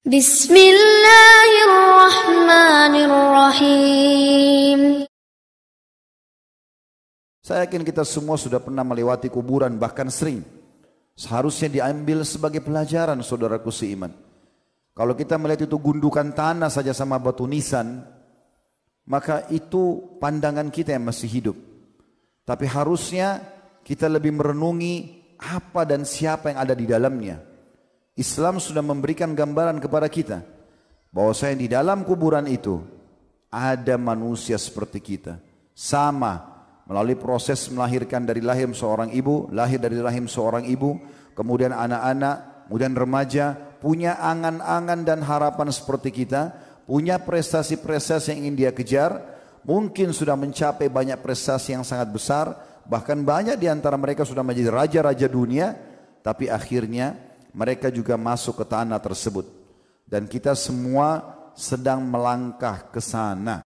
Bismillahirrahmanirrahim. Saya yakin kita semua sudah pernah melewati kuburan bahkan sering. Seharusnya diambil sebagai pelajaran saudaraku seiman. Kalau kita melihat itu gundukan tanah saja sama batu nisan, maka itu pandangan kita yang masih hidup. Tapi harusnya kita lebih merenungi apa dan siapa yang ada di dalamnya. Islam sudah memberikan gambaran kepada kita bahwa saya di dalam kuburan itu ada manusia seperti kita, sama melalui proses melahirkan dari lahir seorang ibu, lahir dari rahim seorang ibu, kemudian anak-anak, kemudian remaja, punya angan-angan dan harapan seperti kita, punya prestasi-prestasi yang ingin dia kejar, mungkin sudah mencapai banyak prestasi yang sangat besar, bahkan banyak di antara mereka sudah menjadi raja-raja dunia, tapi akhirnya mereka juga masuk ke tanah tersebut. Dan kita semua sedang melangkah ke sana.